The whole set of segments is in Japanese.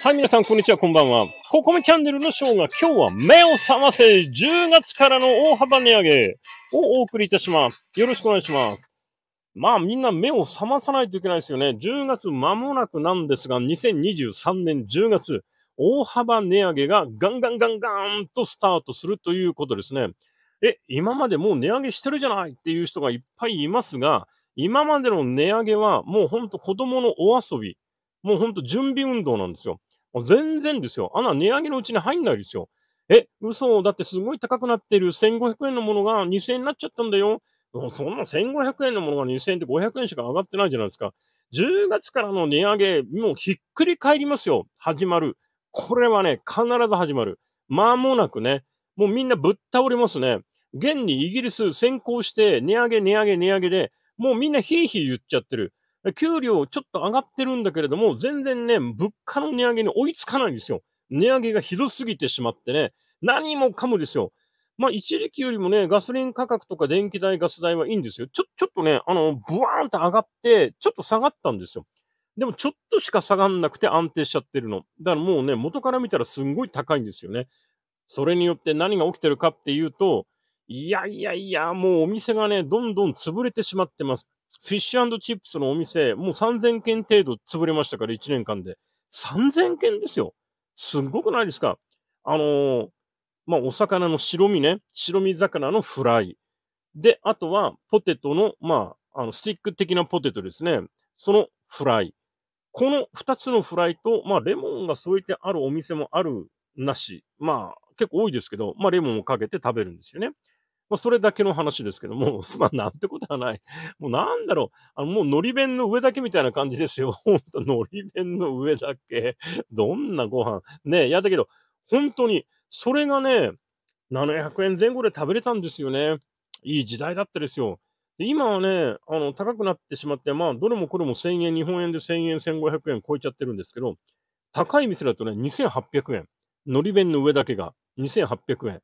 はい、皆さん、こんにちは、こんばんは。ココメキャンネルのショーが今日は目を覚ませ !10 月からの大幅値上げをお送りいたします。よろしくお願いします。まあみんな目を覚まさないといけないですよね。10月間もなくなんですが、2023年10月、大幅値上げがガンガンガンガーンとスタートするということですね。え、今までもう値上げしてるじゃないっていう人がいっぱいいますが、今までの値上げはもうほんと子供のお遊び、もうほんと準備運動なんですよ。全然ですよ。あんな値上げのうちに入んないですよ。え、嘘。だってすごい高くなってる1500円のものが2000円になっちゃったんだよ。そんな1500円のものが2000円って500円しか上がってないじゃないですか。10月からの値上げ、もうひっくり返りますよ。始まる。これはね、必ず始まる。間もなくね。もうみんなぶっ倒れますね。現にイギリス先行して値上げ値上げ値上げで、もうみんなヒーヒー言っちゃってる。給料ちょっと上がってるんだけれども、全然ね、物価の値上げに追いつかないんですよ。値上げがひどすぎてしまってね、何もかもですよ。まあ、一時期よりもね、ガソリン価格とか電気代、ガス代はいいんですよ。ちょ、ちょっとね、あの、ブワーンと上がって、ちょっと下がったんですよ。でも、ちょっとしか下がんなくて安定しちゃってるの。だからもうね、元から見たらすんごい高いんですよね。それによって何が起きてるかっていうと、いやいやいや、もうお店がね、どんどん潰れてしまってます。フィッシュチップスのお店、もう3000件程度潰れましたから、1年間で。3000件ですよ。すごくないですかあのー、まあ、お魚の白身ね。白身魚のフライ。で、あとは、ポテトの、まあ、あの、スティック的なポテトですね。そのフライ。この2つのフライと、まあ、レモンが添えてあるお店もあるなし。まあ、結構多いですけど、まあ、レモンをかけて食べるんですよね。まあ、それだけの話ですけども、まあ、なんてことはない。もうなんだろう。あの、もう、のり弁の上だけみたいな感じですよ。ほんと、のり弁の上だけ。どんなご飯。ねえ、いやだけど、本当に、それがね、700円前後で食べれたんですよね。いい時代だったですよ。で今はね、あの、高くなってしまって、まあ、どれもこれも1000円、日本円で1000円、1500円超えちゃってるんですけど、高い店だとね、2800円。のり弁の上だけが2800円。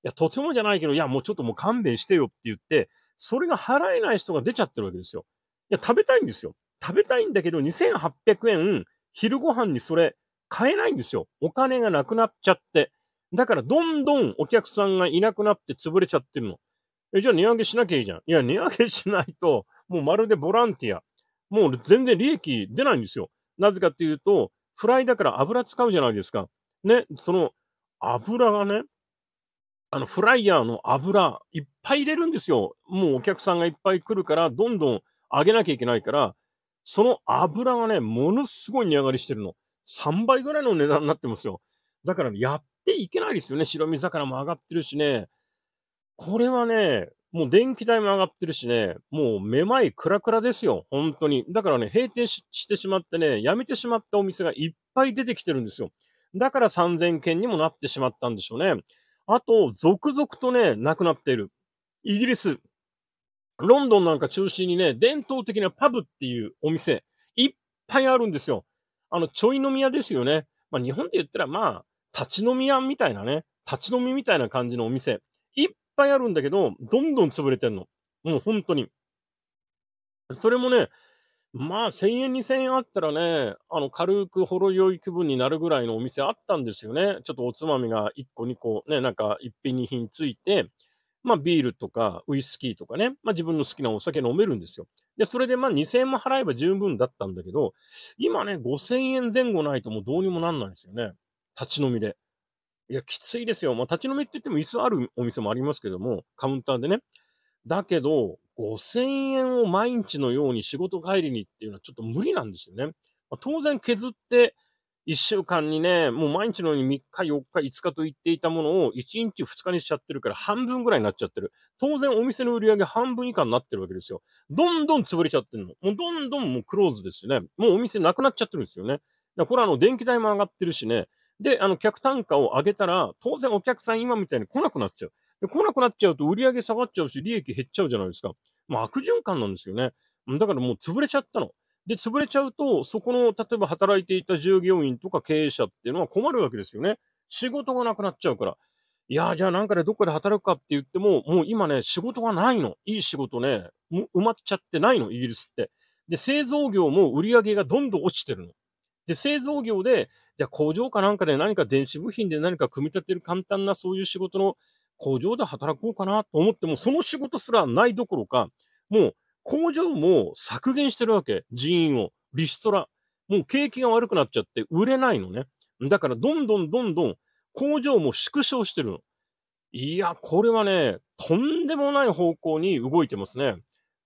いや、とてもじゃないけど、いや、もうちょっともう勘弁してよって言って、それが払えない人が出ちゃってるわけですよ。いや、食べたいんですよ。食べたいんだけど、2800円、昼ご飯にそれ買えないんですよ。お金がなくなっちゃって。だから、どんどんお客さんがいなくなって潰れちゃってるの。え、じゃあ値上げしなきゃいいじゃん。いや、値上げしないと、もうまるでボランティア。もう全然利益出ないんですよ。なぜかっていうと、フライだから油使うじゃないですか。ね、その油がね、あの、フライヤーの油、いっぱい入れるんですよ。もうお客さんがいっぱい来るから、どんどん上げなきゃいけないから、その油がね、ものすごい値上がりしてるの。3倍ぐらいの値段になってますよ。だから、やっていけないですよね。白身魚も上がってるしね。これはね、もう電気代も上がってるしね、もうめまいくらくらですよ。本当に。だからね、閉店してしまってね、やめてしまったお店がいっぱい出てきてるんですよ。だから3000件にもなってしまったんでしょうね。あと、続々とね、亡くなっている。イギリス。ロンドンなんか中心にね、伝統的なパブっていうお店、いっぱいあるんですよ。あの、ちょい飲み屋ですよね。まあ、日本で言ったら、まあ、立ち飲み屋みたいなね、立ち飲みみたいな感じのお店、いっぱいあるんだけど、どんどん潰れてんの。もう本当に。それもね、まあ、1000円、2000円あったらね、あの、軽くほろ酔い気分になるぐらいのお店あったんですよね。ちょっとおつまみが1個、2個、ね、なんか一品、二品ついて、まあ、ビールとかウイスキーとかね、まあ、自分の好きなお酒飲めるんですよ。で、それでまあ、2000円も払えば十分だったんだけど、今ね、5000円前後ないともうどうにもなんないんですよね。立ち飲みで。いや、きついですよ。まあ、立ち飲みって言っても椅子あるお店もありますけども、カウンターでね。だけど、5000円を毎日のように仕事帰りにっていうのはちょっと無理なんですよね。まあ、当然削って、1週間にね、もう毎日のように3日、4日、5日と言っていたものを1日、2日にしちゃってるから半分ぐらいになっちゃってる。当然お店の売り上げ半分以下になってるわけですよ。どんどん潰れちゃってるの。もうどんどんもうクローズですよね。もうお店なくなっちゃってるんですよね。だこれあの電気代も上がってるしね。で、あの客単価を上げたら、当然お客さん今みたいに来なくなっちゃう。で、来なくなっちゃうと売り上げ下がっちゃうし、利益減っちゃうじゃないですか。もう悪循環なんですよね。だからもう潰れちゃったの。で、潰れちゃうと、そこの、例えば働いていた従業員とか経営者っていうのは困るわけですよね。仕事がなくなっちゃうから。いやじゃあなんかでどっかで働くかって言っても、もう今ね、仕事がないの。いい仕事ね、埋まっちゃってないの、イギリスって。で、製造業も売り上げがどんどん落ちてるの。で、製造業で、じゃあ工場かなんかで何か電子部品で何か組み立てる簡単なそういう仕事の工場で働こうかなと思っても、その仕事すらないどころか、もう工場も削減してるわけ。人員を。リストラ。もう景気が悪くなっちゃって売れないのね。だからどんどんどんどん工場も縮小してるの。いや、これはね、とんでもない方向に動いてますね。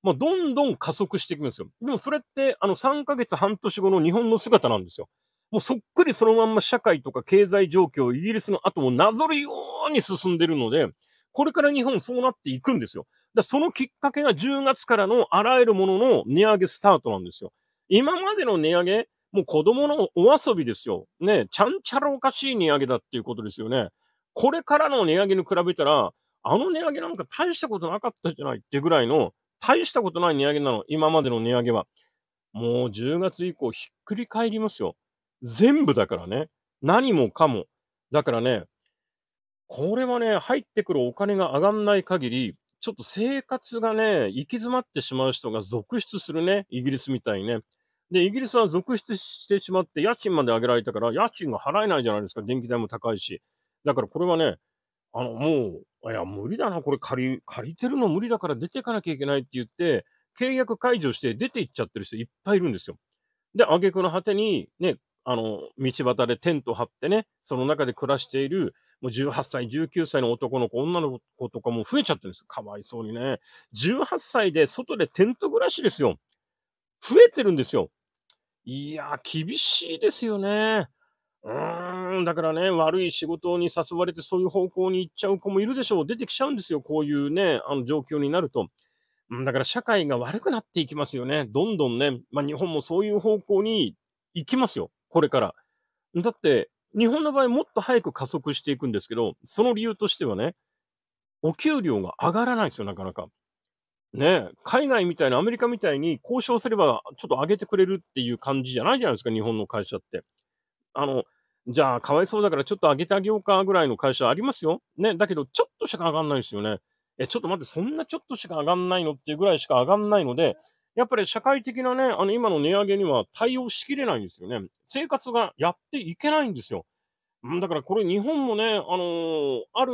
まあ、どんどん加速していくんですよ。でもそれって、あの、3ヶ月半年後の日本の姿なんですよ。もうそっくりそのまんま社会とか経済状況、イギリスの後もなぞるように進んでるので、これから日本そうなっていくんですよ。だそのきっかけが10月からのあらゆるものの値上げスタートなんですよ。今までの値上げ、もう子供のお遊びですよ。ね、ちゃんちゃらおかしい値上げだっていうことですよね。これからの値上げに比べたら、あの値上げなんか大したことなかったじゃないってぐらいの、大したことない値上げなの、今までの値上げは。もう10月以降ひっくり返りますよ。全部だからね。何もかも。だからね、これはね、入ってくるお金が上がんない限り、ちょっと生活がね、行き詰まってしまう人が続出するね。イギリスみたいにね。で、イギリスは続出してしまって、家賃まで上げられたから、家賃が払えないじゃないですか。電気代も高いし。だからこれはね、あの、もう、いや、無理だな、これ借り、借りてるの無理だから出ていかなきゃいけないって言って、契約解除して出て行っちゃってる人いっぱいいるんですよ。で、挙句の果てに、ね、あの、道端でテント張ってね、その中で暮らしている、もう18歳、19歳の男の子、女の子とかも増えちゃってるんですよ。かわいそうにね。18歳で外でテント暮らしですよ。増えてるんですよ。いやー、厳しいですよね。うーん、だからね、悪い仕事に誘われてそういう方向に行っちゃう子もいるでしょう。出てきちゃうんですよ。こういうね、あの状況になると。だから社会が悪くなっていきますよね。どんどんね、まあ日本もそういう方向に行きますよ。これから。だって、日本の場合もっと早く加速していくんですけど、その理由としてはね、お給料が上がらないんですよ、なかなか。ね海外みたいな、アメリカみたいに交渉すればちょっと上げてくれるっていう感じじゃないじゃないですか、日本の会社って。あの、じゃあ、かわいそうだからちょっと上げてあげようかぐらいの会社ありますよ。ね、だけど、ちょっとしか上がんないですよね。え、ちょっと待って、そんなちょっとしか上がんないのっていうぐらいしか上がんないので、やっぱり社会的なね、あの今の値上げには対応しきれないんですよね。生活がやっていけないんですよ。だからこれ日本もね、あのー、ある、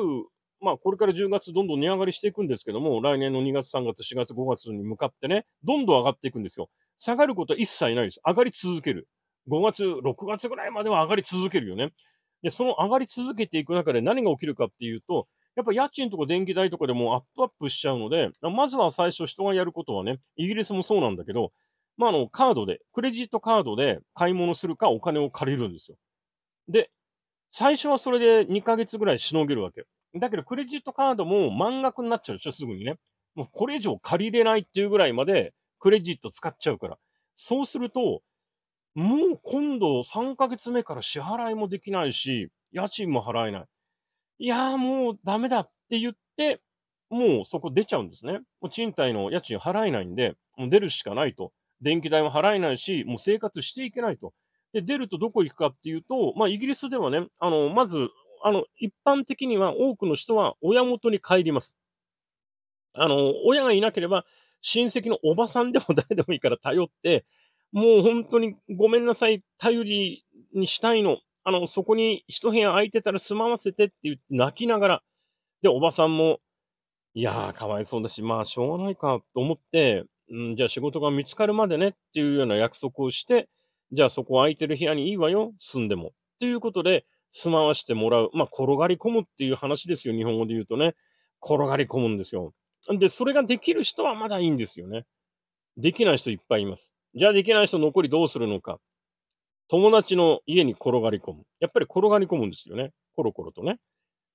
まあこれから10月どんどん値上がりしていくんですけども、来年の2月、3月、4月、5月に向かってね、どんどん上がっていくんですよ。下がることは一切ないです。上がり続ける。5月、6月ぐらいまでは上がり続けるよね。で、その上がり続けていく中で何が起きるかっていうと、やっぱ家賃とか電気代とかでもアップアップしちゃうので、まずは最初人がやることはね、イギリスもそうなんだけど、まあ、あの、カードで、クレジットカードで買い物するかお金を借りるんですよ。で、最初はそれで2ヶ月ぐらいしのげるわけ。だけど、クレジットカードも満額になっちゃうでしょ、すぐにね。もうこれ以上借りれないっていうぐらいまでクレジット使っちゃうから。そうすると、もう今度3ヶ月目から支払いもできないし、家賃も払えない。いやーもうダメだって言って、もうそこ出ちゃうんですね。もう賃貸の家賃払えないんで、もう出るしかないと。電気代も払えないし、もう生活していけないと。で、出るとどこ行くかっていうと、まあ、イギリスではね、あの、まず、あの、一般的には多くの人は親元に帰ります。あの、親がいなければ、親戚のおばさんでも誰でもいいから頼って、もう本当にごめんなさい、頼りにしたいの。あの、そこに一部屋空いてたら住まわせてって言って泣きながら、で、おばさんも、いやー、かわいそうだし、まあ、しょうがないかと思って、うん、じゃあ仕事が見つかるまでねっていうような約束をして、じゃあそこ空いてる部屋にいいわよ、住んでも。っていうことで、住まわしてもらう。まあ、転がり込むっていう話ですよ、日本語で言うとね。転がり込むんですよ。で、それができる人はまだいいんですよね。できない人いっぱいいます。じゃあできない人残りどうするのか。友達の家に転がり込む。やっぱり転がり込むんですよね。コロコロとね。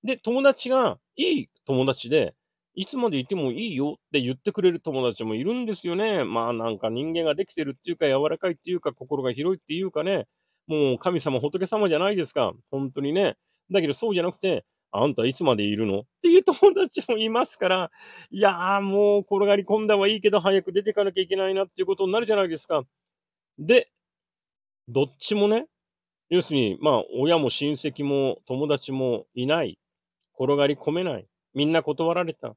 で、友達がいい友達で、いつまでいてもいいよって言ってくれる友達もいるんですよね。まあなんか人間ができてるっていうか柔らかいっていうか心が広いっていうかね、もう神様仏様じゃないですか。本当にね。だけどそうじゃなくて、あんたいつまでいるのっていう友達もいますから、いやーもう転がり込んだはいいけど早く出てかなきゃいけないなっていうことになるじゃないですか。で、どっちもね、要するに、まあ、親も親戚も友達もいない。転がり込めない。みんな断られた。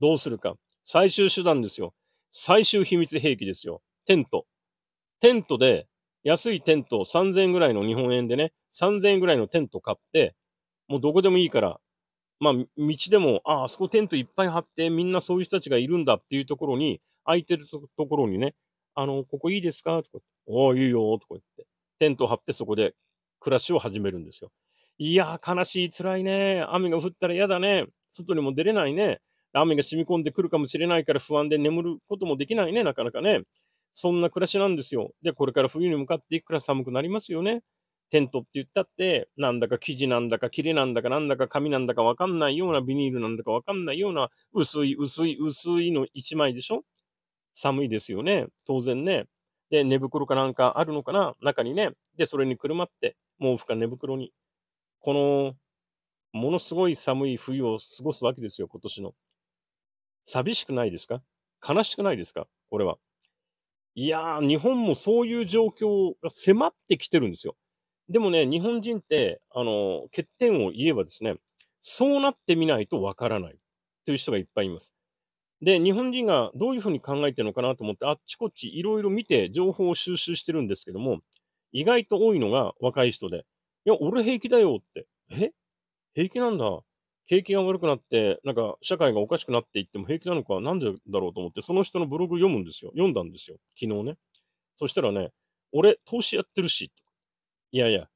どうするか。最終手段ですよ。最終秘密兵器ですよ。テント。テントで、安いテント3000円ぐらいの日本円でね、3000円ぐらいのテント買って、もうどこでもいいから、まあ、道でも、ああ、あそこテントいっぱい張って、みんなそういう人たちがいるんだっていうところに、空いてるところにね、あの、ここいいですかとか、おお、いいよ、とかテントを張ってそこで暮らしを始めるんですよ。いや悲しい、辛いね。雨が降ったら嫌だね。外にも出れないね。雨が染み込んでくるかもしれないから不安で眠ることもできないね、なかなかね。そんな暮らしなんですよ。で、これから冬に向かっていくから寒くなりますよね。テントって言ったって、なんだか生地なんだか、切れなんだか、なんだか紙なんだかわかんないようなビニールなんだかわかんないような薄い薄い薄いの一枚でしょ寒いですよね。当然ね。で、寝袋かなんかあるのかな中にね。で、それにくるまって、毛布か寝袋に。この、ものすごい寒い冬を過ごすわけですよ、今年の。寂しくないですか悲しくないですかこれは。いやー、日本もそういう状況が迫ってきてるんですよ。でもね、日本人って、あの、欠点を言えばですね、そうなってみないとわからないという人がいっぱいいます。で、日本人がどういうふうに考えてるのかなと思って、あっちこっちいろいろ見て情報を収集してるんですけども、意外と多いのが若い人で、いや、俺平気だよって、え平気なんだ。景気が悪くなって、なんか社会がおかしくなっていっても平気なのか、なんでだろうと思って、その人のブログ読むんですよ。読んだんですよ。昨日ね。そしたらね、俺、投資やってるし、いやいや、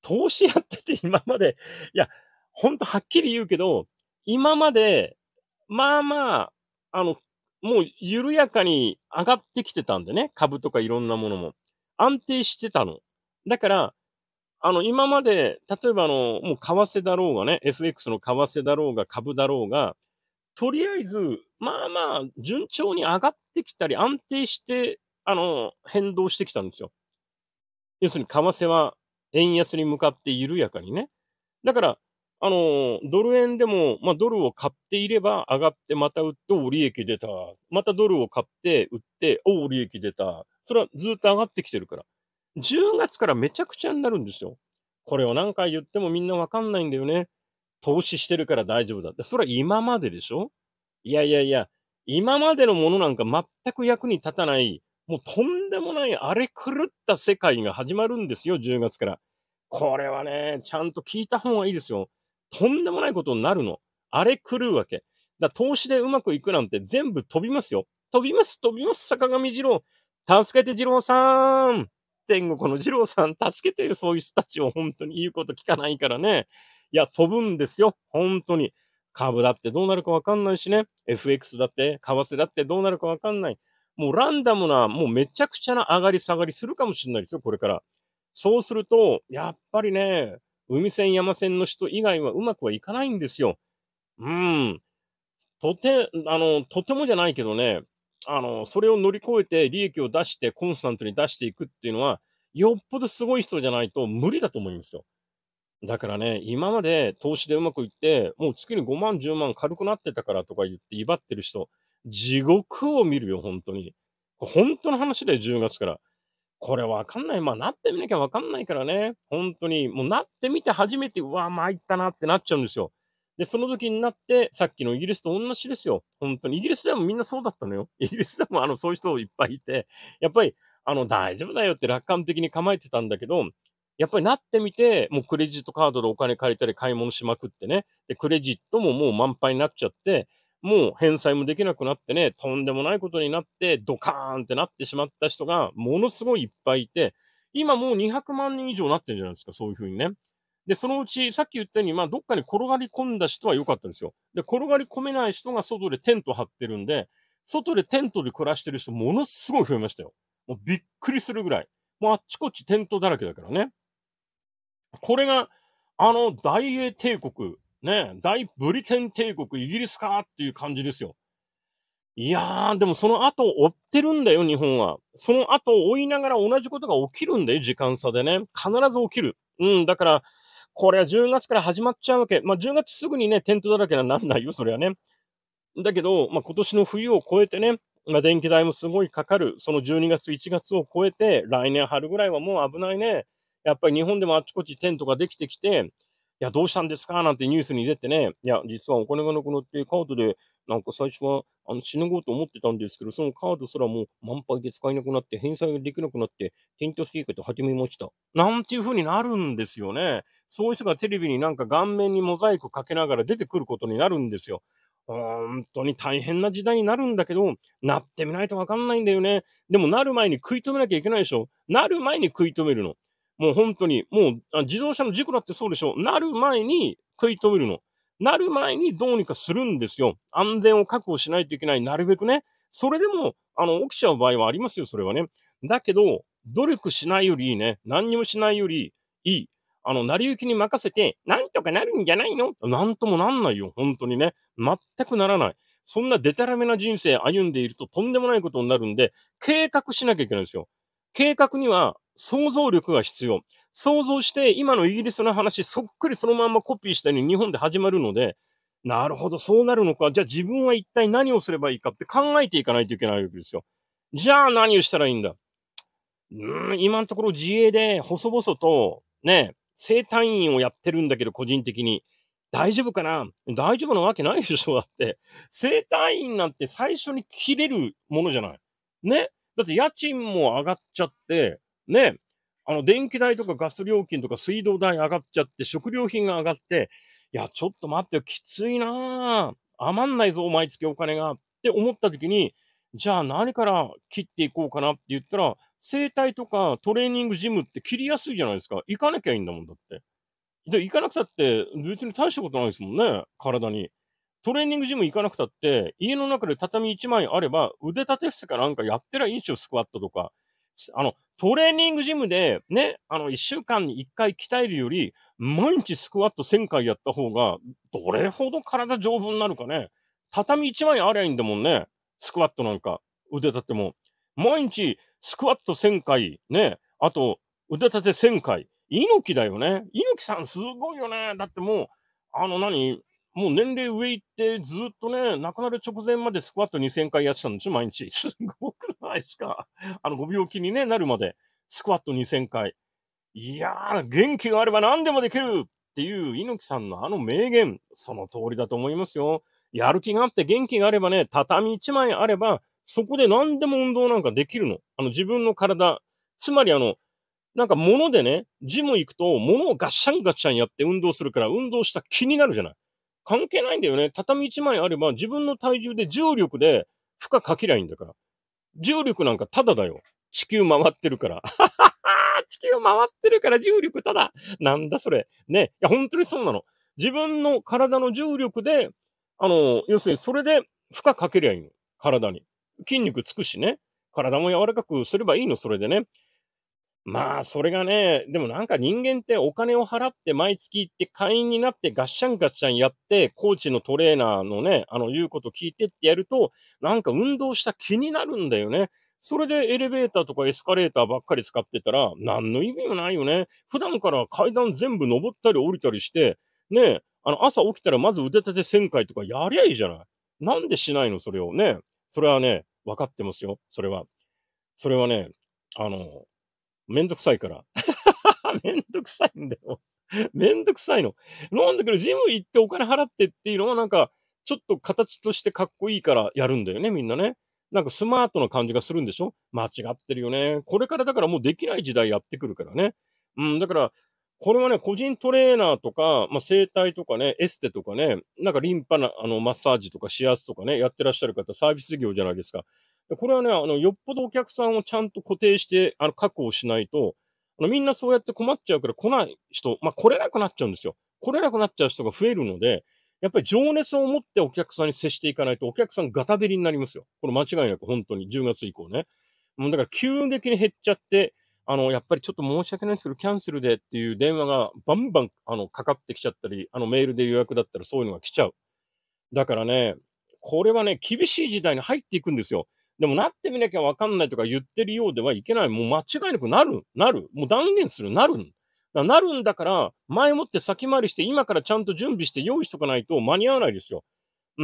投資やってて今まで、いや、ほんとはっきり言うけど、今まで、まあまあ、あの、もう緩やかに上がってきてたんでね、株とかいろんなものも。安定してたの。だから、あの、今まで、例えばあの、もう為替だろうがね、FX の為替だろうが株だろうが、とりあえず、まあまあ、順調に上がってきたり、安定して、あの、変動してきたんですよ。要するに、為替は円安に向かって緩やかにね。だから、あの、ドル円でも、まあ、ドルを買っていれば上がってまた売って、お利益出た。またドルを買って売って、お利益出た。それはずっと上がってきてるから。10月からめちゃくちゃになるんですよ。これを何回言ってもみんなわかんないんだよね。投資してるから大丈夫だって。それは今まででしょいやいやいや、今までのものなんか全く役に立たない、もうとんでもない荒れ狂った世界が始まるんですよ、10月から。これはね、ちゃんと聞いた方がいいですよ。とんでもないことになるの。あれ狂うわけ。だ投資でうまくいくなんて全部飛びますよ。飛びます、飛びます、坂上二郎。助けて二郎さん。天国の二郎さん、助けてよ、そういう人たちを本当に言うこと聞かないからね。いや、飛ぶんですよ、本当に。株だってどうなるかわかんないしね。FX だって、為替だってどうなるかわかんない。もうランダムな、もうめちゃくちゃな上がり下がりするかもしれないですよ、これから。そうすると、やっぱりね、海線山線の人以外はうまくはいかないんですよ。うん。とて、あの、とてもじゃないけどね、あの、それを乗り越えて利益を出してコンスタントに出していくっていうのは、よっぽどすごい人じゃないと無理だと思いますよ。だからね、今まで投資でうまくいって、もう月に5万、10万軽くなってたからとか言って、威張ってる人、地獄を見るよ、本当に。本当の話で10月から。これわかんない。まあ、なってみなきゃわかんないからね。本当に。もうなってみて初めて、うわ、参ったなってなっちゃうんですよ。で、その時になって、さっきのイギリスと同じですよ。本当に。イギリスでもみんなそうだったのよ。イギリスでもあの、そういう人いっぱいいて、やっぱり、あの、大丈夫だよって楽観的に構えてたんだけど、やっぱりなってみて、もうクレジットカードでお金借りたり買い物しまくってね。で、クレジットももう満杯になっちゃって、もう返済もできなくなってね、とんでもないことになって、ドカーンってなってしまった人がものすごいいっぱいいて、今もう200万人以上なってるんじゃないですか、そういうふうにね。で、そのうち、さっき言ったように、まあ、どっかに転がり込んだ人は良かったんですよ。で、転がり込めない人が外でテント張ってるんで、外でテントで暮らしてる人、ものすごい増えましたよ。もうびっくりするぐらい。もうあっちこっちテントだらけだからね。これが、あの、大英帝国ね、大ブリテン帝国、イギリスかっていう感じですよ。いやー、でもその後追ってるんだよ、日本は。その後追いながら同じことが起きるんだよ、時間差でね。必ず起きる。うん、だから、これは10月から始まっちゃうわけ。まあ、10月すぐにね、テントだらけになんないよ、それはね。だけど、まあ、今年の冬を越えてね、まあ、電気代もすごいかかる。その12月、1月を超えて、来年春ぐらいはもう危ないね。やっぱり日本でもあちこちテントができてきて、や、どうしたんですかなんてニュースに出てね、いや、実はお金がなくなってカードで、なんか最初はあの死ぬごと思ってたんですけど、そのカードすらもう満杯で使えなくなって、返済ができなくなって、検挙生活を始めました。なんていう風になるんですよね。そういう人がテレビになんか顔面にモザイクかけながら出てくることになるんですよ。本当に大変な時代になるんだけど、なってみないとわかんないんだよね。でもなる前に食い止めなきゃいけないでしょ。なる前に食い止めるの。もう本当に、もう自動車の事故だってそうでしょ。う。なる前に食い止めるの。なる前にどうにかするんですよ。安全を確保しないといけない。なるべくね。それでも、あの、起きちゃう場合はありますよ、それはね。だけど、努力しないよりいいね。何にもしないよりいい。あの、成り行きに任せて、なんとかなるんじゃないのなんともなんないよ、本当にね。全くならない。そんなデタラメな人生歩んでいるととんでもないことになるんで、計画しなきゃいけないんですよ。計画には想像力が必要。想像して、今のイギリスの話、そっくりそのまんまコピーしたように日本で始まるので、なるほど、そうなるのか。じゃあ自分は一体何をすればいいかって考えていかないといけないわけですよ。じゃあ何をしたらいいんだうん、今のところ自営で細々と、ね、生体院をやってるんだけど、個人的に。大丈夫かな大丈夫なわけないでしょだって。生体院なんて最初に切れるものじゃない。ねだって家賃も上がっちゃって、ね、あの、電気代とかガス料金とか水道代上がっちゃって、食料品が上がって、いや、ちょっと待ってよ、きついな余んないぞ、毎月お金が。って思った時に、じゃあ何から切っていこうかなって言ったら、整体とかトレーニングジムって切りやすいじゃないですか。行かなきゃいいんだもんだって。で、行かなくたって、別に大したことないですもんね、体に。トレーニングジム行かなくたって、家の中で畳1枚あれば、腕立て伏せかなんかやってりゃいいんですよ、スクワットとか。あの、トレーニングジムでね、あの、一週間に一回鍛えるより、毎日スクワット1000回やった方が、どれほど体丈夫になるかね。畳1枚ありゃいいんだもんね。スクワットなんか、腕立ても。毎日、スクワット1000回、ね、あと、腕立て1000回。猪木だよね。猪木さんすごいよね。だってもう、あの何、もう年齢上行ってずっとね、亡くなる直前までスクワット2000回やってたんでしょ、毎日。すごくないですかあの、ご病気に、ね、なるまで、スクワット2000回。いやー、元気があれば何でもできるっていう猪木さんのあの名言、その通りだと思いますよ。やる気があって元気があればね、畳1枚あれば、そこで何でも運動なんかできるの。あの、自分の体、つまりあの、なんか物でね、ジム行くと物をガッシャンガッシャンやって運動するから運動した気になるじゃない。関係ないんだよね。畳一枚あれば自分の体重で重力で負荷かけりゃいいんだから。重力なんかただだよ。地球回ってるから。地球回ってるから重力ただ。なんだそれ。ね。いや、本当にそうなの。自分の体の重力で、あの、要するにそれで負荷かけりゃいいの。体に。筋肉つくしね。体も柔らかくすればいいの、それでね。まあ、それがね、でもなんか人間ってお金を払って毎月行って会員になってガッシャンガッシャンやって、コーチのトレーナーのね、あの言うこと聞いてってやると、なんか運動した気になるんだよね。それでエレベーターとかエスカレーターばっかり使ってたら、何の意味もないよね。普段から階段全部登ったり降りたりして、ね、あの朝起きたらまず腕立て1000回とかやりゃいいじゃない。なんでしないのそれをね。それはね、分かってますよ。それは。それはね、あの、めんどくさいから。めんどくさいんだよ。めんどくさいの。なんだけど、ジム行ってお金払ってっていうのはなんか、ちょっと形としてかっこいいからやるんだよね、みんなね。なんかスマートな感じがするんでしょ間違ってるよね。これからだからもうできない時代やってくるからね。うん、だから、これはね、個人トレーナーとか、まあ、整体とかね、エステとかね、なんかリンパな、あの、マッサージとか、指圧とかね、やってらっしゃる方、サービス業じゃないですか。これはね、あの、よっぽどお客さんをちゃんと固定して、あの、確保しないと、あの、みんなそうやって困っちゃうから来ない人、まあ、来れなくなっちゃうんですよ。来れなくなっちゃう人が増えるので、やっぱり情熱を持ってお客さんに接していかないと、お客さんガタベリになりますよ。これ間違いなく、本当に、10月以降ね。もうだから急激に減っちゃって、あの、やっぱりちょっと申し訳ないんですけど、キャンセルでっていう電話がバンバン、あの、かかってきちゃったり、あの、メールで予約だったらそういうのが来ちゃう。だからね、これはね、厳しい時代に入っていくんですよ。でもなってみなきゃわかんないとか言ってるようではいけない。もう間違いなくなる。なる。もう断言する。なる。なるんだから、前もって先回りして、今からちゃんと準備して用意しとかないと間に合わないですよ。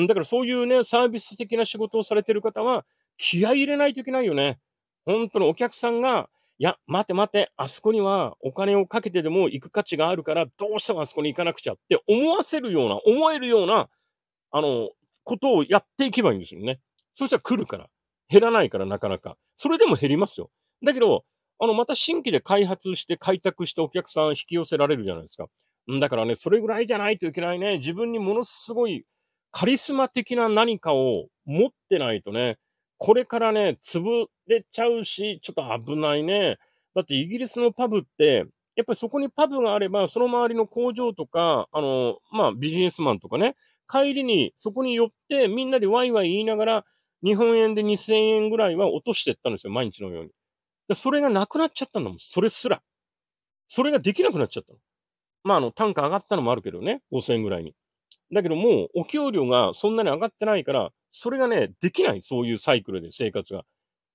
だからそういうね、サービス的な仕事をされてる方は、気合い入れないといけないよね。本当のお客さんが、いや、待て待て、あそこにはお金をかけてでも行く価値があるから、どうしてもあそこに行かなくちゃって思わせるような、思えるような、あの、ことをやっていけばいいんですよね。そしたら来るから。減らないからなかなか。それでも減りますよ。だけど、あの、また新規で開発して開拓してお客さん引き寄せられるじゃないですか。だからね、それぐらいじゃないといけないね。自分にものすごいカリスマ的な何かを持ってないとね、これからね、潰れちゃうし、ちょっと危ないね。だってイギリスのパブって、やっぱりそこにパブがあれば、その周りの工場とか、あの、まあ、ビジネスマンとかね、帰りにそこに寄ってみんなでワイワイ言いながら、日本円で2000円ぐらいは落としてったんですよ、毎日のように。それがなくなっちゃったんだもん、それすら。それができなくなっちゃったの。まあ、あの、単価上がったのもあるけどね、5000円ぐらいに。だけどもう、お給料がそんなに上がってないから、それがね、できない、そういうサイクルで生活が。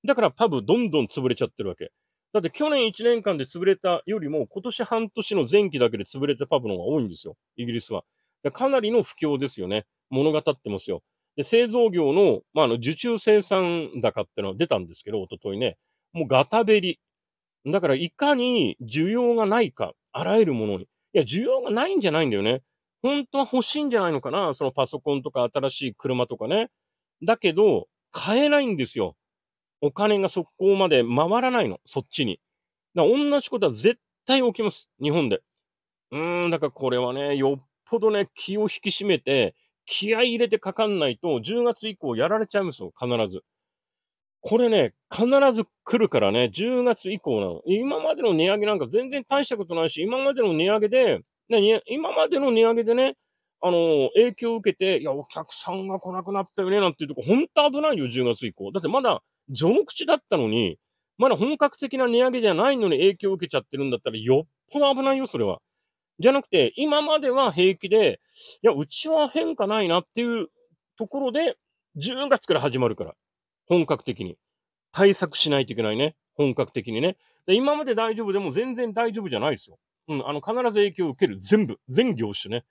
だからパブどんどん潰れちゃってるわけ。だって去年1年間で潰れたよりも、今年半年の前期だけで潰れたパブの方が多いんですよ、イギリスは。かなりの不況ですよね。物語ってますよ。で、製造業の、まあ、あの、受注生産高ってのは出たんですけど、おとといね。もうガタベリ。だから、いかに需要がないか、あらゆるものに。いや、需要がないんじゃないんだよね。本当は欲しいんじゃないのかなそのパソコンとか新しい車とかね。だけど、買えないんですよ。お金が速攻まで回らないの。そっちに。だから同じことは絶対起きます。日本で。うーん、だからこれはね、よっぽどね、気を引き締めて、気合入れてかかんないと、10月以降やられちゃうんですよ、必ず。これね、必ず来るからね、10月以降なの。今までの値上げなんか全然大したことないし、今までの値上げで、ね、今までの値上げでね、あの、影響を受けて、いや、お客さんが来なくなったよね、なんていうとこ、本当危ないよ、10月以降。だってまだ、序口だったのに、まだ本格的な値上げじゃないのに影響を受けちゃってるんだったら、よっぽど危ないよ、それは。じゃなくて、今までは平気で、いや、うちは変化ないなっていうところで、10月から始まるから。本格的に。対策しないといけないね。本格的にね。で今まで大丈夫でも全然大丈夫じゃないですよ。うん、あの、必ず影響を受ける。全部。全業種ね。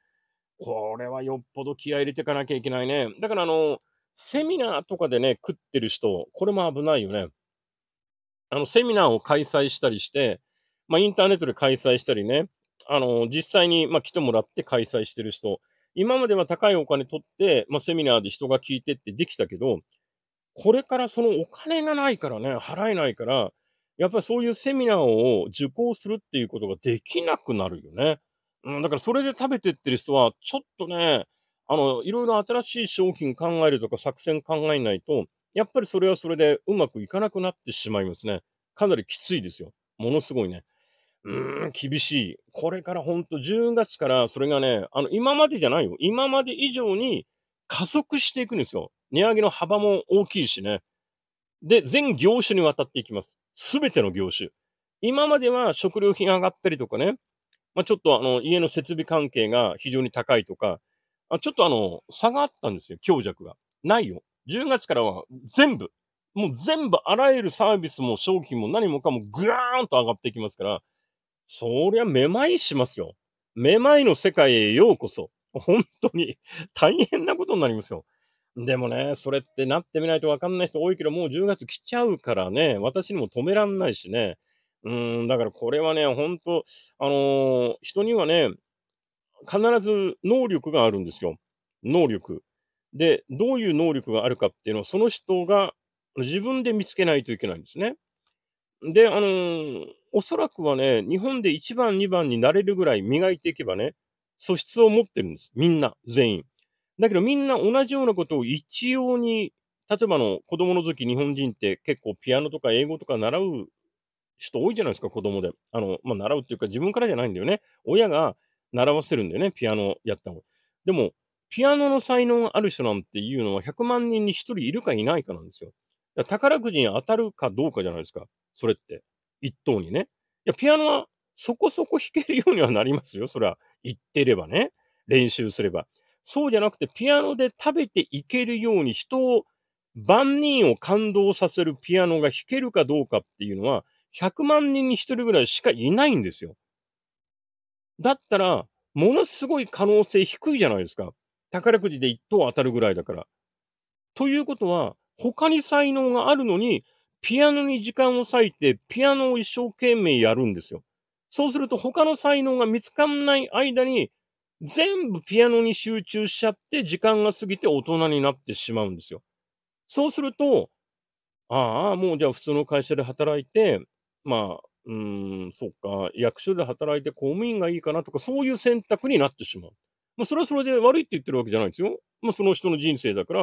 これはよっぽど気合入れていかなきゃいけないね。だからあの、セミナーとかでね、食ってる人、これも危ないよね。あの、セミナーを開催したりして、まあ、インターネットで開催したりね、あの、実際に、まあ、来てもらって開催してる人、今までは高いお金取って、まあ、セミナーで人が聞いてってできたけど、これからそのお金がないからね、払えないから、やっぱりそういうセミナーを受講するっていうことができなくなるよね。うん、だからそれで食べてってる人は、ちょっとね、あの、いろいろ新しい商品考えるとか作戦考えないと、やっぱりそれはそれでうまくいかなくなってしまいますね。かなりきついですよ。ものすごいね。うーん、厳しい。これからほんと10月からそれがね、あの、今までじゃないよ。今まで以上に加速していくんですよ。値上げの幅も大きいしね。で、全業種にわたっていきます。すべての業種。今までは食料品上がったりとかね。まあ、ちょっとあの、家の設備関係が非常に高いとか、あちょっとあの、差があったんですよ。強弱が。ないよ。10月からは全部、もう全部あらゆるサービスも商品も何もかもグラーンと上がっていきますから、そりゃめまいしますよ。めまいの世界へようこそ。本当に大変なことになりますよ。でもね、それってなってみないとわかんない人多いけど、もう10月来ちゃうからね、私にも止めらんないしね。うん、だからこれはね、本当あのー、人にはね、必ず能力があるんですよ。能力。で、どういう能力があるかっていうのを、その人が自分で見つけないといけないんですね。で、あのー、おそらくはね、日本で1番、2番になれるぐらい磨いていけばね、素質を持ってるんです。みんな、全員。だけどみんな同じようなことを一様に、例えばの子供の時日本人って結構ピアノとか英語とか習う人多いじゃないですか、子供で。あの、まあ、習うっていうか自分からじゃないんだよね。親が習わせるんだよね、ピアノやったの。でも、ピアノの才能がある人なんていうのは100万人に1人いるかいないかなんですよ。宝くじに当たるかどうかじゃないですか、それって。一等にね。いや、ピアノはそこそこ弾けるようにはなりますよ。それは言ってればね。練習すれば。そうじゃなくて、ピアノで食べていけるように人を、万人を感動させるピアノが弾けるかどうかっていうのは、100万人に1人ぐらいしかいないんですよ。だったら、ものすごい可能性低いじゃないですか。宝くじで1等当たるぐらいだから。ということは、他に才能があるのに、ピアノに時間を割いて、ピアノを一生懸命やるんですよ。そうすると他の才能が見つかんない間に、全部ピアノに集中しちゃって時間が過ぎて大人になってしまうんですよ。そうすると、ああ、もうじゃあ普通の会社で働いて、まあ、うん、そっか、役所で働いて公務員がいいかなとか、そういう選択になってしまう。まあ、それはそれで悪いって言ってるわけじゃないですよ。まあ、その人の人生だから、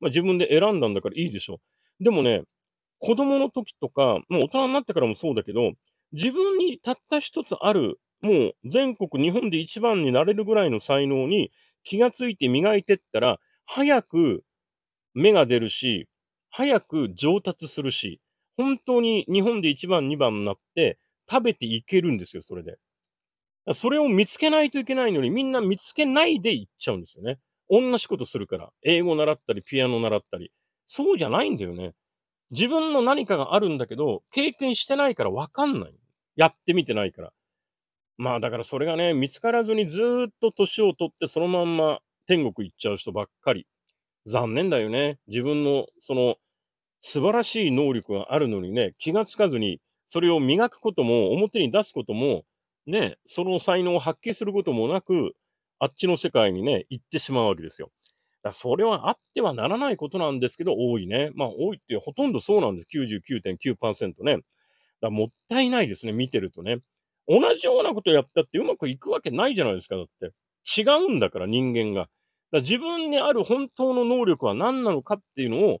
まあ、自分で選んだんだからいいでしょう。でもね、子供の時とか、もう大人になってからもそうだけど、自分にたった一つある、もう全国日本で一番になれるぐらいの才能に気がついて磨いてったら、早く芽が出るし、早く上達するし、本当に日本で一番、二番になって食べていけるんですよ、それで。それを見つけないといけないのに、みんな見つけないでいっちゃうんですよね。同じことするから。英語習ったり、ピアノ習ったり。そうじゃないんだよね。自分の何かがあるんだけど、経験してないからわかんない。やってみてないから。まあだからそれがね、見つからずにずっと年を取ってそのまんま天国行っちゃう人ばっかり。残念だよね。自分のその素晴らしい能力があるのにね、気がつかずに、それを磨くことも、表に出すことも、ね、その才能を発揮することもなく、あっちの世界にね、行ってしまうわけですよ。だそれはあってはならないことなんですけど、多いね。まあ、多いってほとんどそうなんです。99.9%ね。だもったいないですね、見てるとね。同じようなことやったってうまくいくわけないじゃないですか、だって。違うんだから、人間が。だ自分にある本当の能力は何なのかっていうのを、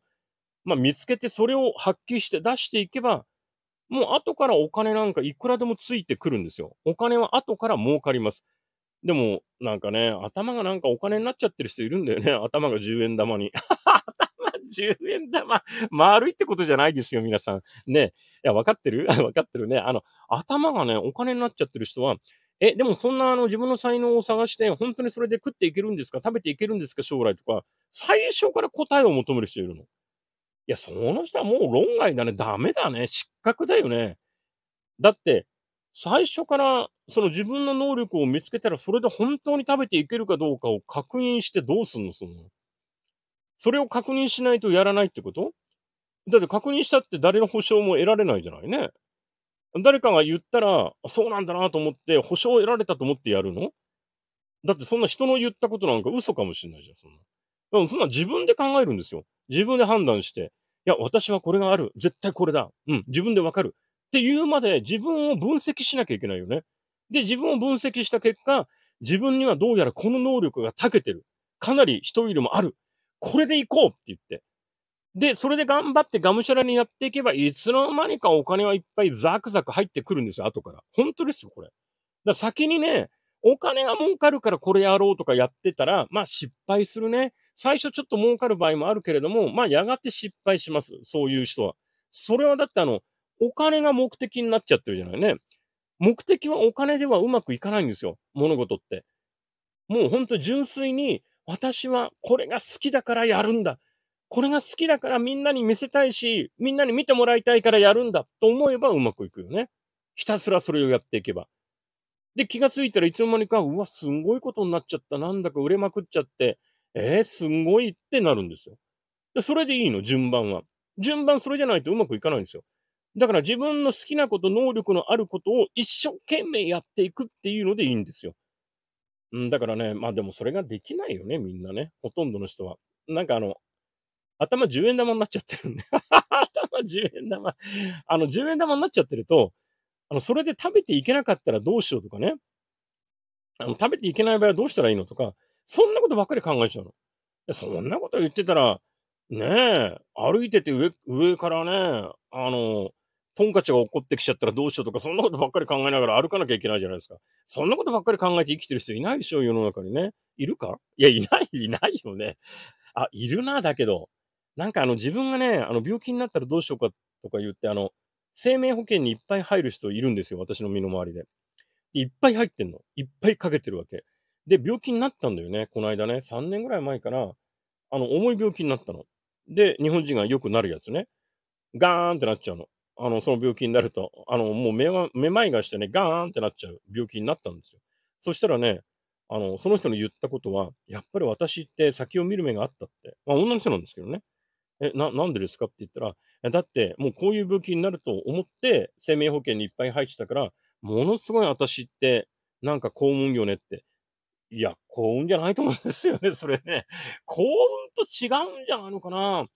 まあ、見つけてそれを発揮して出していけば、もう後からお金なんかいくらでもついてくるんですよ。お金は後から儲かります。でも、なんかね、頭がなんかお金になっちゃってる人いるんだよね。頭が10円玉に。頭10円玉。丸いってことじゃないですよ、皆さん。ね。いや、わかってる わかってるね。あの、頭がね、お金になっちゃってる人は、え、でもそんなあの自分の才能を探して、本当にそれで食っていけるんですか食べていけるんですか将来とか、最初から答えを求める人いるの。いや、その人はもう論外だね。ダメだね。失格だよね。だって、最初からその自分の能力を見つけたらそれで本当に食べていけるかどうかを確認してどうすんのその。それを確認しないとやらないってことだって確認したって誰の保証も得られないじゃないね。誰かが言ったら、そうなんだなと思って、保証を得られたと思ってやるのだってそんな人の言ったことなんか嘘かもしれないじゃん、そんな。でもそんな自分で考えるんですよ。自分で判断して。いや、私はこれがある。絶対これだ。うん、自分でわかる。っていうまで自分を分析しなきゃいけないよね。で、自分を分析した結果、自分にはどうやらこの能力が長けてる。かなり人よりもある。これで行こうって言って。で、それで頑張ってがむしゃらにやっていけば、いつの間にかお金はいっぱいザクザク入ってくるんですよ、後から。本当ですよ、これ。だから先にね、お金が儲かるからこれやろうとかやってたら、まあ失敗するね。最初ちょっと儲かる場合もあるけれども、まあやがて失敗します。そういう人は。それはだってあの、お金が目的になっちゃってるじゃないね。目的はお金ではうまくいかないんですよ。物事って。もうほんと純粋に、私はこれが好きだからやるんだ。これが好きだからみんなに見せたいし、みんなに見てもらいたいからやるんだと思えばうまくいくよね。ひたすらそれをやっていけば。で、気がついたらいつの間にか、うわ、すんごいことになっちゃった。なんだか売れまくっちゃって、えー、すんごいってなるんですよ。でそれでいいの、順番は。順番それじゃないとうまくいかないんですよ。だから自分の好きなこと、能力のあることを一生懸命やっていくっていうのでいいんですよ。うん、だからね、まあでもそれができないよね、みんなね。ほとんどの人は。なんかあの、頭10円玉になっちゃってるんで。頭10円玉。あの、10円玉になっちゃってると、あの、それで食べていけなかったらどうしようとかね。あの、食べていけない場合はどうしたらいいのとか、そんなことばっかり考えちゃうの。そんなこと言ってたら、ねえ、歩いてて上、上からね、あの、トンカチが怒ってきちゃったらどうしようとか、そんなことばっかり考えながら歩かなきゃいけないじゃないですか。そんなことばっかり考えて生きてる人いないでしょ、世の中にね。いるかいや、いない、いないよね。あ、いるな、だけど。なんかあの自分がね、あの病気になったらどうしようかとか言って、あの、生命保険にいっぱい入る人いるんですよ、私の身の回りで。いっぱい入ってんの。いっぱいかけてるわけ。で、病気になったんだよね、この間ね。3年ぐらい前から、あの、重い病気になったの。で、日本人が良くなるやつね。ガーンってなっちゃうの。あの、その病気になると、あの、もう目は、めまいがしてね、ガーンってなっちゃう病気になったんですよ。そしたらね、あの、その人の言ったことは、やっぱり私って先を見る目があったって。まあ、女の人なんですけどね。え、な、なんでですかって言ったら、だって、もうこういう病気になると思って、生命保険にいっぱい入ってたから、ものすごい私って、なんか幸運よねって。いや、幸運じゃないと思うんですよね、それね。幸運と違うんじゃないのかな。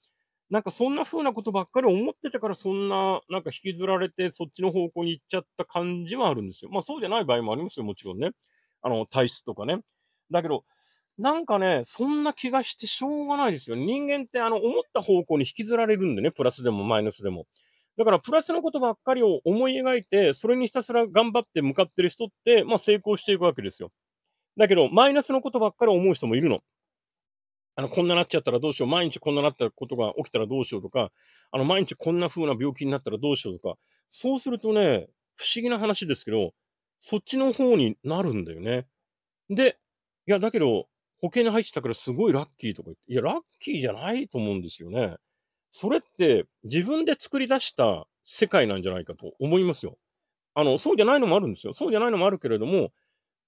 なんかそんな風なことばっかり思ってたから、そんな、なんか引きずられて、そっちの方向に行っちゃった感じはあるんですよ。まあそうじゃない場合もありますよ、もちろんね。あの、体質とかね。だけど、なんかね、そんな気がしてしょうがないですよ。人間ってあの、思った方向に引きずられるんでね、プラスでもマイナスでも。だから、プラスのことばっかりを思い描いて、それにひたすら頑張って向かってる人って、まあ成功していくわけですよ。だけど、マイナスのことばっかり思う人もいるの。あの、こんななっちゃったらどうしよう。毎日こんななったことが起きたらどうしようとか、あの、毎日こんな風な病気になったらどうしようとか、そうするとね、不思議な話ですけど、そっちの方になるんだよね。で、いや、だけど、保険に入ってたからすごいラッキーとか言って、いや、ラッキーじゃないと思うんですよね。それって自分で作り出した世界なんじゃないかと思いますよ。あの、そうじゃないのもあるんですよ。そうじゃないのもあるけれども、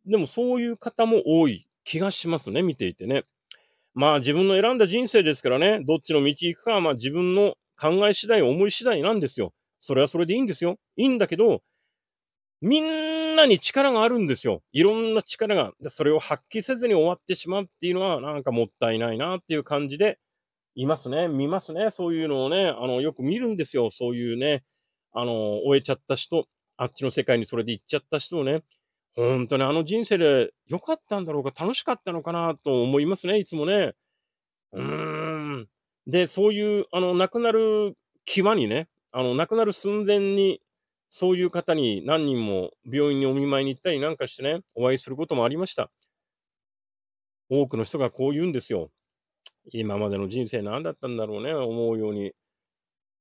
でもそういう方も多い気がしますね、見ていてね。まあ自分の選んだ人生ですからね、どっちの道行くかはまあ自分の考え次第、思い次第なんですよ。それはそれでいいんですよ。いいんだけど、みんなに力があるんですよ。いろんな力が。それを発揮せずに終わってしまうっていうのは、なんかもったいないなっていう感じで、いますね。見ますね。そういうのをね、あの、よく見るんですよ。そういうね、あの、終えちゃった人、あっちの世界にそれで行っちゃった人をね。本当にあの人生で良かったんだろうか、楽しかったのかなと思いますね、いつもね。うーん。で、そういう、あの、亡くなる際にね、あの、亡くなる寸前に、そういう方に何人も病院にお見舞いに行ったりなんかしてね、お会いすることもありました。多くの人がこう言うんですよ。今までの人生何だったんだろうね、思うように。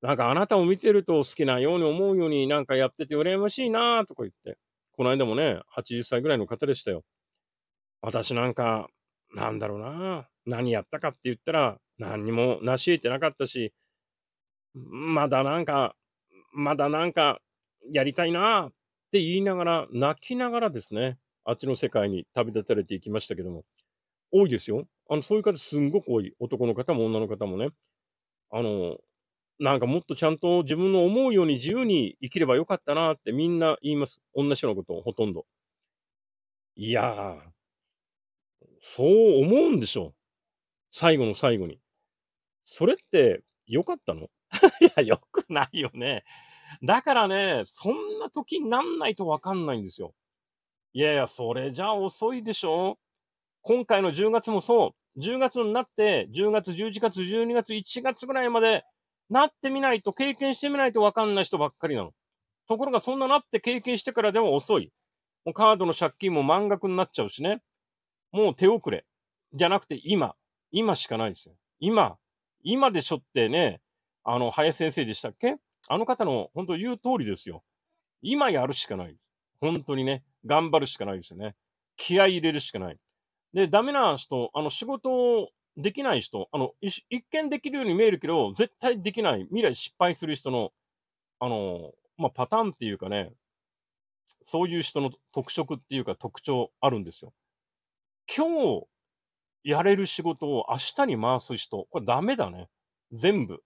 なんかあなたを見てると好きなように思うようになんかやってて羨ましいなとか言って。この間もね、80歳ぐらいの方でしたよ。私なんか、なんだろうな。何やったかって言ったら、何にも成し得てなかったし、まだなんか、まだなんか、やりたいなって言いながら、泣きながらですね、あっちの世界に旅立たれていきましたけども、多いですよ。あの、そういう方すんごく多い。男の方も女の方もね。あの、なんかもっとちゃんと自分の思うように自由に生きればよかったなってみんな言います。同じようなことをほとんど。いやー、そう思うんでしょう。最後の最後に。それって良かったの いや、良くないよね。だからね、そんな時になんないとわかんないんですよ。いやいや、それじゃ遅いでしょ今回の10月もそう。10月になって、10月、11月、12月、1月ぐらいまでなってみないと、経験してみないとわかんない人ばっかりなの。ところがそんななって経験してからでは遅い。もうカードの借金も満額になっちゃうしね。もう手遅れ。じゃなくて今。今しかないですよ。今。今でしょってね、あの、林先生でしたっけあの方の本当言う通りですよ。今やるしかない。本当にね、頑張るしかないですよね。気合入れるしかない。で、ダメな人、あの、仕事をできない人、あの、一見できるように見えるけど、絶対できない、未来失敗する人の、あの、まあ、パターンっていうかね、そういう人の特色っていうか特徴あるんですよ。今日やれる仕事を明日に回す人、これダメだね。全部。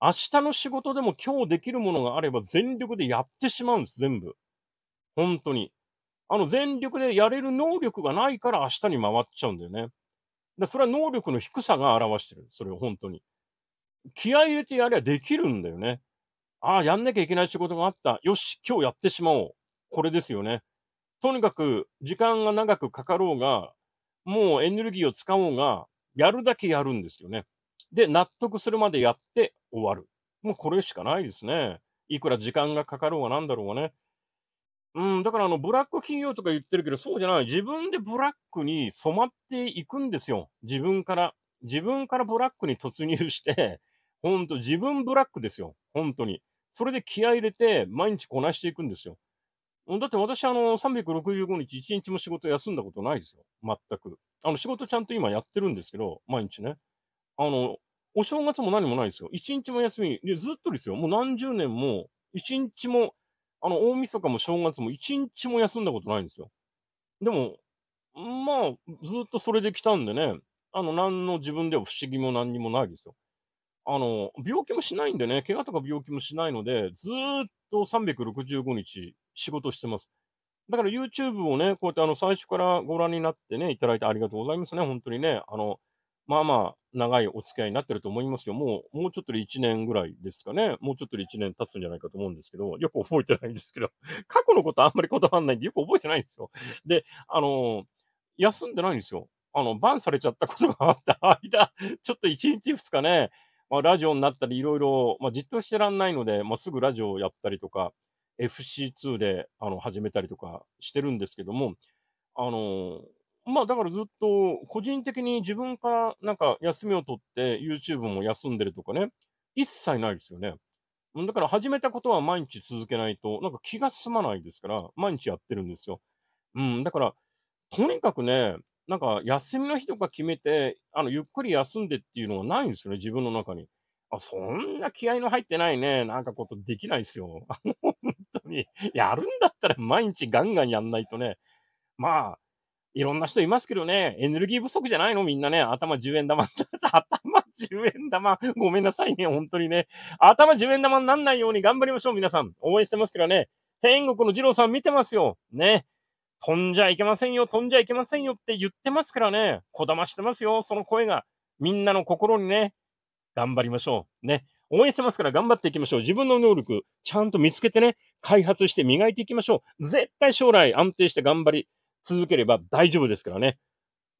明日の仕事でも今日できるものがあれば全力でやってしまうんです、全部。本当に。あの、全力でやれる能力がないから明日に回っちゃうんだよね。だそれは能力の低さが表してる。それを本当に。気合入れてやればできるんだよね。ああ、やんなきゃいけない仕事があった。よし、今日やってしまおう。これですよね。とにかく、時間が長くかかろうが、もうエネルギーを使おうが、やるだけやるんですよね。で、納得するまでやって終わる。もうこれしかないですね。いくら時間がかかろうがなんだろうがね。うん、だからあの、ブラック企業とか言ってるけど、そうじゃない。自分でブラックに染まっていくんですよ。自分から。自分からブラックに突入して、ほんと、自分ブラックですよ。本当に。それで気合入れて、毎日こなしていくんですよ。だって私、あの、365日、1日も仕事休んだことないですよ。全く。あの、仕事ちゃんと今やってるんですけど、毎日ね。あの、お正月も何もないですよ。1日も休み。で、ずっとですよ。もう何十年も、1日もあの、大晦日も正月も一日も休んだことないんですよ。でも、まあ、ずっとそれで来たんでね、あの、何の自分では不思議も何にもないですよ。あの、病気もしないんでね、怪我とか病気もしないので、ずっと365日仕事してます。だから YouTube をね、こうやってあの、最初からご覧になってね、いただいてありがとうございますね、本当にね。あの、まあまあ、長いお付き合いになってると思いますよ。もう、もうちょっとで1年ぐらいですかね。もうちょっとで1年経つんじゃないかと思うんですけど、よく覚えてないんですけど、過去のことあんまり断らないんで、よく覚えてないんですよ。で、あのー、休んでないんですよ。あの、バンされちゃったことがあった 間、ちょっと1日2日ね、まあ、ラジオになったり、いろいろ、まあ、じっとしてらんないので、まあ、すぐラジオやったりとか、FC2 で、あの、始めたりとかしてるんですけども、あのーまあだからずっと個人的に自分からなんか休みを取って YouTube も休んでるとかね、一切ないですよね。だから始めたことは毎日続けないと、なんか気が済まないですから、毎日やってるんですよ。うん、だから、とにかくね、なんか休みの日とか決めて、あの、ゆっくり休んでっていうのはないんですよね、自分の中に。あ、そんな気合の入ってないね。なんかことできないですよ。本当に。やるんだったら毎日ガンガンやんないとね。まあ、いろんな人いますけどね、エネルギー不足じゃないのみんなね、頭10円玉。頭10円玉。ごめんなさいね、本当にね。頭10円玉になんないように頑張りましょう、皆さん。応援してますからね。天国の二郎さん見てますよ。ね。飛んじゃいけませんよ、飛んじゃいけませんよって言ってますからね。こだましてますよ、その声が。みんなの心にね、頑張りましょう。ね。応援してますから頑張っていきましょう。自分の能力、ちゃんと見つけてね、開発して磨いていきましょう。絶対将来安定して頑張り、続ければ大丈夫ですからね。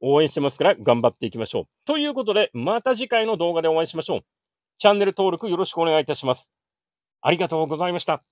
応援してますから頑張っていきましょう。ということで、また次回の動画でお会いしましょう。チャンネル登録よろしくお願いいたします。ありがとうございました。